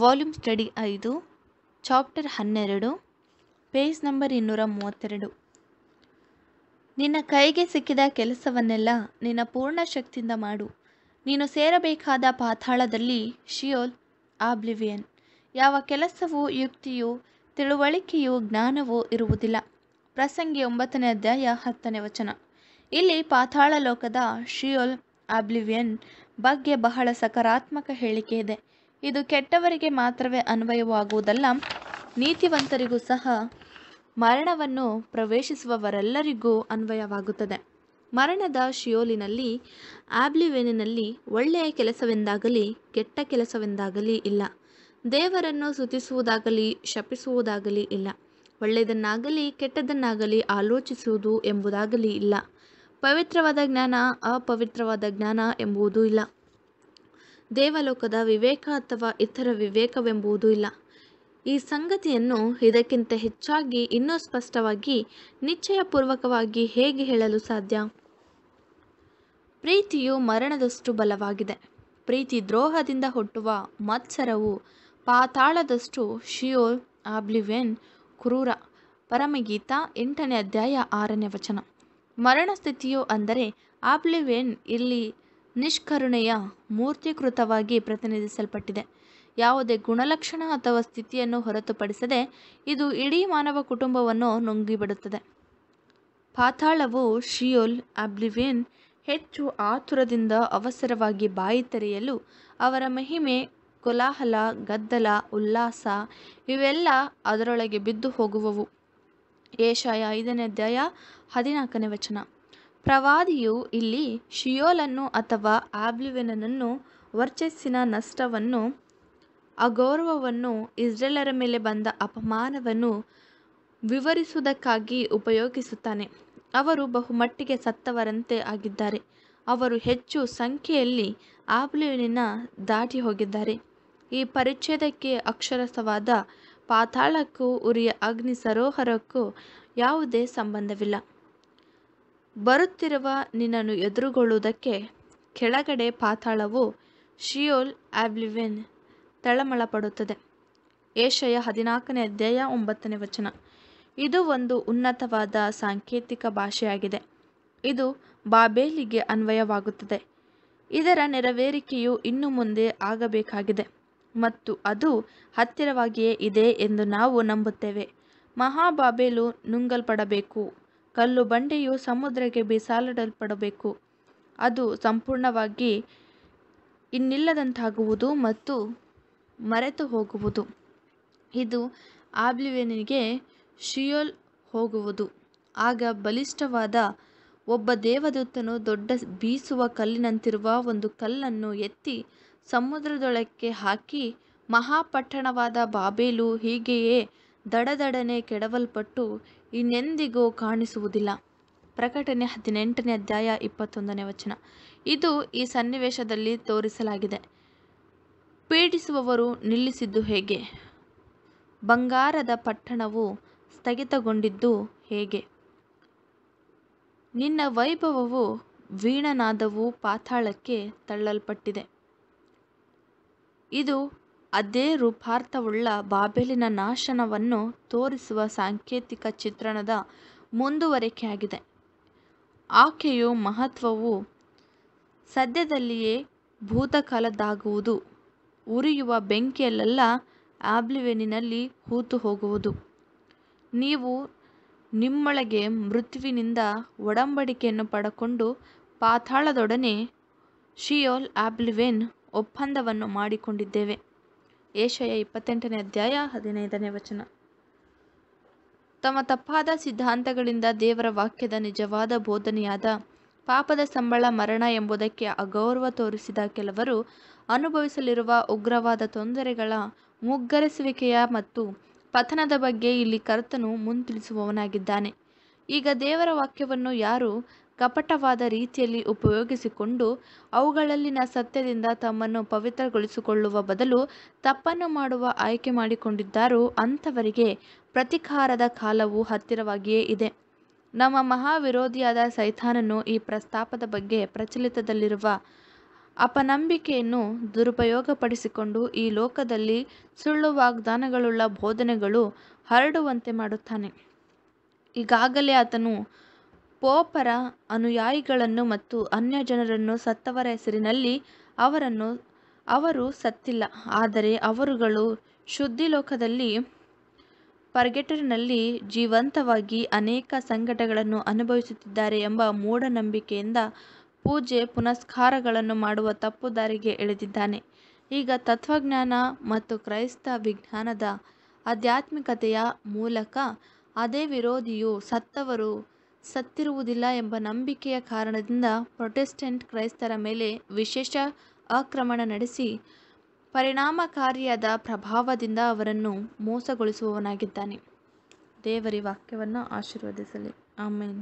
Volume study ಐದು chapter ಹನ್ನೆರಡು page number ಇನ್ನೂರ ಮೂವತ್ತೆರಡು ನಿನ್ನ ಕೈಗೆ ಸಿಕ್ಕಿದ ಕೆಲಸವನ್ನೆಲ್ಲ ನಿನ್ನ ಪೂರ್ಣ ಶಕ್ತಿಯಿಂದ ಮಾಡು ನೀನು ಸೇರಬೇಕಾದ ಪಾತಾಳದಲ್ಲಿ ಶಿಯೋಲ್ ಆಬ್ಲಿವಿಯನ್ ಯಾವ ಕೆಲಸವೂ ಯುಕ್ತಿಯು ತಿಳುವಳಿಕೆಯು ಜ್ಞಾನವೂ ಇರುವುದಿಲ್ಲ ಪ್ರಸಂಗಿ ಒಂಬತ್ತನೇ ಅಧ್ಯಾಯ ಹತ್ತನೇ ವಚನ ಇಲ್ಲಿ ಪಾತಾಳ ಲೋಕದ ಶಿಯೋಲ್ ಆಬ್ಲಿವಿಯನ್ ಬಗ್ಗೆ ಬಹಳ ಸಕಾರಾತ್ಮಕ ಹೇಳಿಕೆ ಇದೆ ಇದು ಕೆಟ್ಟವರಿಗೆ ಮಾತ್ರವೇ ಅನ್ವಯವಾಗುವುದಲ್ಲ ನೀತಿವಂತರಿಗೂ ಸಹ ಮರಣವನ್ನು ಪ್ರವೇಶಿಸುವವರೆಲ್ಲರಿಗೂ ಅನ್ವಯವಾಗುತ್ತದೆ ಮರಣದ ಶಿಯೋಲಿನಲ್ಲಿ ಆಬ್ಲಿವೇನಿನಲ್ಲಿ ಒಳ್ಳೆಯ ಕೆಲಸವೆಂದಾಗಲಿ ಕೆಟ್ಟ ಕೆಲಸವೆಂದಾಗಲಿ ಇಲ್ಲ ದೇವರನ್ನು ಸುತಿಸುವುದಾಗಲಿ ಶಪಿಸುವುದಾಗಲಿ ಇಲ್ಲ ಒಳ್ಳೆಯದನ್ನಾಗಲಿ ಕೆಟ್ಟದನ್ನಾಗಲಿ ಆಲೋಚಿಸುವುದು ಎಂಬುದಾಗಲಿ ಇಲ್ಲ ಪವಿತ್ರವಾದ ಜ್ಞಾನ ಅಪವಿತ್ರವಾದ ಜ್ಞಾನ ಎಂಬುವುದೂ ಇಲ್ಲ ದೇವಲೋಕದ ವಿವೇಕ ಅಥವಾ ಇತರ ವಿವೇಕವೆಂಬುದು ಇಲ್ಲ ಈ ಸಂಗತಿಯನ್ನು ಇದಕ್ಕಿಂತ ಹೆಚ್ಚಾಗಿ ಇನ್ನೂ ಸ್ಪಷ್ಟವಾಗಿ ನಿಶ್ಚಯಪೂರ್ವಕವಾಗಿ ಹೇಗೆ ಹೇಳಲು ಸಾಧ್ಯ ಪ್ರೀತಿಯು ಮರಣದಷ್ಟು ಬಲವಾಗಿದೆ ಪ್ರೀತಿ ದ್ರೋಹದಿಂದ ಹುಟ್ಟುವ ಮತ್ಸರವು ಪಾತಾಳದಷ್ಟು ಶಿಯೋ ಆಬ್ಲಿವೆನ್ ಕ್ರೂರ ಪರಮಗೀತ ಎಂಟನೇ ಅಧ್ಯಾಯ ಆರನೇ ವಚನ ಮರಣ ಸ್ಥಿತಿಯು ಅಂದರೆ ಆಬ್ಲಿವೆನ್ ಇಲ್ಲಿ ನಿಷ್ಕರುಣೆಯ ಮೂರ್ತೀಕೃತವಾಗಿ ಪ್ರತಿನಿಧಿಸಲ್ಪಟ್ಟಿದೆ ಯಾವುದೇ ಗುಣಲಕ್ಷಣ ಅಥವಾ ಸ್ಥಿತಿಯನ್ನು ಹೊರತುಪಡಿಸದೆ ಇದು ಇಡೀ ಮಾನವ ಕುಟುಂಬವನ್ನು ನುಂಗಿಬಿಡುತ್ತದೆ ಪಾತಾಳವು ಶಿಯೋಲ್ ಅಬ್ಲಿವಿಯನ್ ಹೆಚ್ಚು ಆತುರದಿಂದ ಅವಸರವಾಗಿ ಬಾಯಿ ತೆರೆಯಲು ಅವರ ಮಹಿಮೆ ಕೋಲಾಹಲ ಗದ್ದಲ ಉಲ್ಲಾಸ ಇವೆಲ್ಲ ಅದರೊಳಗೆ ಬಿದ್ದು ಹೋಗುವವು ಏಷಾಯ ಐದನೇ ಅಧ್ಯಾಯ ಹದಿನಾಲ್ಕನೇ ವಚನ ಪ್ರವಾದಿಯು ಇಲ್ಲಿ ಶಿಯೋಲನ್ನು ಅಥವಾ ಆಬ್ಲಿವಿನನ್ನು ವರ್ಚಸ್ಸಿನ ನಷ್ಟವನ್ನು ಅಗೌರವವನ್ನು ಇಸ್ರೇಲರ ಮೇಲೆ ಬಂದ ಅಪಮಾನವನ್ನು ವಿವರಿಸುವುದಕ್ಕಾಗಿ ಉಪಯೋಗಿಸುತ್ತಾನೆ ಅವರು ಬಹುಮಟ್ಟಿಗೆ ಸತ್ತವರಂತೆ ಆಗಿದ್ದಾರೆ ಅವರು ಹೆಚ್ಚು ಸಂಖ್ಯೆಯಲ್ಲಿ ಆಬ್ಲಿವಿನ ದಾಟಿ ಹೋಗಿದ್ದಾರೆ ಈ ಪರಿಚ್ಛೇದಕ್ಕೆ ಅಕ್ಷರಸವಾದ ಪಾತಾಳಕ್ಕೂ ಉರಿಯ ಅಗ್ನಿ ಸರೋಹರಕ್ಕೂ ಯಾವುದೇ ಸಂಬಂಧವಿಲ್ಲ ಬರುತ್ತಿರುವ ನಿನ್ನನ್ನು ಎದುರುಗೊಳ್ಳುವುದಕ್ಕೆ ಕೆಳಗಡೆ ಪಾತಾಳವು ಶಿಯೋಲ್ ಆವ್ಲಿವೆನ್ ತಳಮಳಪಡುತ್ತದೆ ಏಷೆಯ ಏಷಯ ಹದಿನಾಲ್ಕನೇ ಅಧ್ಯಾಯ ಒಂಬತ್ತನೇ ವಚನ ಇದು ಒಂದು ಉನ್ನತವಾದ ಸಾಂಕೇತಿಕ ಭಾಷೆಯಾಗಿದೆ ಇದು ಬಾಬೇಲಿಗೆ ಅನ್ವಯವಾಗುತ್ತದೆ ಇದರ ನೆರವೇರಿಕೆಯು ಇನ್ನು ಮುಂದೆ ಆಗಬೇಕಾಗಿದೆ ಮತ್ತು ಅದು ಹತ್ತಿರವಾಗಿಯೇ ಇದೆ ಎಂದು ನಾವು ನಂಬುತ್ತೇವೆ ಮಹಾಬಾಬೇಲು ನುಂಗಲ್ಪಡಬೇಕು ಕಲ್ಲು ಬಂಡೆಯು ಸಮುದ್ರಕ್ಕೆ ಬಿಸಾಡಲ್ಪಡಬೇಕು ಅದು ಸಂಪೂರ್ಣವಾಗಿ ಇನ್ನಿಲ್ಲದಂತಾಗುವುದು ಮತ್ತು ಮರೆತು ಹೋಗುವುದು ಇದು ಆಬ್ಲಿವೆನಿಗೆ ಶಿಯೋಲ್ ಹೋಗುವುದು ಆಗ ಬಲಿಷ್ಠವಾದ ಒಬ್ಬ ದೇವದೂತನು ದೊಡ್ಡ ಬೀಸುವ ಕಲ್ಲಿನಂತಿರುವ ಒಂದು ಕಲ್ಲನ್ನು ಎತ್ತಿ ಸಮುದ್ರದೊಳಕ್ಕೆ ಹಾಕಿ ಮಹಾಪಟ್ಟಣವಾದ ಬಾಬೇಲು ಹೀಗೆಯೇ ದಡದಡನೆ ಕೆಡವಲ್ಪಟ್ಟು ಇನ್ನೆಂದಿಗೂ ಕಾಣಿಸುವುದಿಲ್ಲ ಪ್ರಕಟಣೆ ಹದಿನೆಂಟನೇ ಅಧ್ಯಾಯ ಇಪ್ಪತ್ತೊಂದನೇ ವಚನ ಇದು ಈ ಸನ್ನಿವೇಶದಲ್ಲಿ ತೋರಿಸಲಾಗಿದೆ ಪೀಡಿಸುವವರು ನಿಲ್ಲಿಸಿದ್ದು ಹೇಗೆ ಬಂಗಾರದ ಪಟ್ಟಣವು ಸ್ಥಗಿತಗೊಂಡಿದ್ದು ಹೇಗೆ ನಿನ್ನ ವೈಭವವು ವೀಣನಾದವು ಪಾತಾಳಕ್ಕೆ ತಳ್ಳಲ್ಪಟ್ಟಿದೆ ಇದು ಅದೇ ರೂಪಾರ್ಥವುಳ್ಳ ಬಾಬೆಲಿನ ನಾಶನವನ್ನು ತೋರಿಸುವ ಸಾಂಕೇತಿಕ ಚಿತ್ರಣದ ಮುಂದುವರಿಕೆಯಾಗಿದೆ. ಆಕೆಯು ಮಹತ್ವವು ಸದ್ಯದಲ್ಲಿಯೇ ಭೂತಕಾಲದ್ದಾಗುವುದು, ಉರಿಯುವ ಬೆಂಕಿಯಲ್ಲೆಲ್ಲ ಹೂತು ಹೋಗುವುದು ನೀವು ನಿಮ್ಮೊಳಗೆ ಮೃತ್ಯುವಿನಿಂದ ಒಡಂಬಡಿಕೆಯನ್ನು ಪಡಕೊಂಡು ಪಾತಾಳದೊಡನೆ ಶಿಯೋಲ್ ಆಬ್ಲಿವೆನ್ ಒಪ್ಪಂದವನ್ನು ಮಾಡಿಕೊಂಡಿದ್ದೇವೆ. ಏಷಯ ಇಪ್ಪತ್ತೆಂಟನೇ ಅಧ್ಯಾಯ ಹದಿನೈದನೇ ವಚನ ತಮ್ಮ ತಪ್ಪಾದ ಸಿದ್ಧಾಂತಗಳಿಂದ ದೇವರ ವಾಕ್ಯದ ನಿಜವಾದ ಬೋಧನೆಯಾದ ಪಾಪದ ಸಂಬಳ ಮರಣ ಎಂಬುದಕ್ಕೆ ಅಗೌರವ ತೋರಿಸಿದ ಕೆಲವರು ಅನುಭವಿಸಲಿರುವ ಉಗ್ರವಾದ ತೊಂದರೆಗಳ ಮುಗ್ಗರಿಸುವಿಕೆಯ ಮತ್ತು ಪತನದ ಬಗ್ಗೆ ಇಲ್ಲಿ ಕರ್ತನು ಮುಂತಿಳಿಸುವವನಾಗಿದ್ದಾನೆ ಈಗ ದೇವರ ವಾಕ್ಯವನ್ನು ಯಾರು ಕಪಟವಾದ ರೀತಿಯಲ್ಲಿ ಉಪಯೋಗಿಸಿಕೊಂಡು ಅವುಗಳಲ್ಲಿನ ಸತ್ಯದಿಂದ ತಮ್ಮನ್ನು ಪವಿತ್ರಗೊಳಿಸಿಕೊಳ್ಳುವ ಬದಲು ತಪ್ಪನ್ನು ಮಾಡುವ ಆಯ್ಕೆ ಮಾಡಿಕೊಂಡಿದ್ದಾರೋ ಅಂಥವರಿಗೆ ಪ್ರತಿಕಾರದ ಕಾಲವು ಹತ್ತಿರವಾಗಿಯೇ ಇದೆ ನಮ್ಮ ಮಹಾವಿರೋಧಿಯಾದ ಸೈತಾನನು ಈ ಪ್ರಸ್ತಾಪದ ಬಗ್ಗೆ ಪ್ರಚಲಿತದಲ್ಲಿರುವ ಅಪನಂಬಿಕೆಯನ್ನು ದುರುಪಯೋಗಪಡಿಸಿಕೊಂಡು ಈ ಲೋಕದಲ್ಲಿ ಸುಳ್ಳು ವಾಗ್ದಾನಗಳುಳ್ಳ ಬೋಧನೆಗಳು ಹರಡುವಂತೆ ಮಾಡುತ್ತಾನೆ ಈಗಾಗಲೇ ಆತನು ಪೋಪರ ಅನುಯಾಯಿಗಳನ್ನು ಮತ್ತು ಅನ್ಯ ಜನರನ್ನು ಸತ್ತವರ ಹೆಸರಿನಲ್ಲಿ ಅವರನ್ನು ಅವರು ಸತ್ತಿಲ್ಲ ಆದರೆ ಅವರುಗಳು ಶುದ್ಧಿ ಲೋಕದಲ್ಲಿ ಪರ್ಗೆಟರಿನಲ್ಲಿ ಜೀವಂತವಾಗಿ ಅನೇಕ ಸಂಕಟಗಳನ್ನು ಅನುಭವಿಸುತ್ತಿದ್ದಾರೆ ಎಂಬ ಮೂಢನಂಬಿಕೆಯಿಂದ ಪೂಜೆ ಪುನಸ್ಕಾರಗಳನ್ನು ಮಾಡುವ ತಪ್ಪು ದಾರಿಗೆ ಎಳೆದಿದ್ದಾನೆ ಈಗ ತತ್ವಜ್ಞಾನ ಮತ್ತು ಕ್ರೈಸ್ತ ವಿಜ್ಞಾನದ ಆಧ್ಯಾತ್ಮಿಕತೆಯ ಮೂಲಕ ಅದೇ ವಿರೋಧಿಯು ಸತ್ತವರು ಸತ್ತಿರುವುದಿಲ್ಲ ಎಂಬ ನಂಬಿಕೆಯ ಕಾರಣದಿಂದ ಪ್ರೊಟೆಸ್ಟೆಂಟ್ ಕ್ರೈಸ್ತರ ಮೇಲೆ ವಿಶೇಷ ಆಕ್ರಮಣ ನಡೆಸಿ ಪರಿಣಾಮಕಾರಿಯಾದ ಪ್ರಭಾವದಿಂದ ಅವರನ್ನು ಮೋಸಗೊಳಿಸುವವನಾಗಿದ್ದಾನೆ ದೇವರಿ ವಾಕ್ಯವನ್ನು ಆಶೀರ್ವದಿಸಲಿ ಆಮೇನ್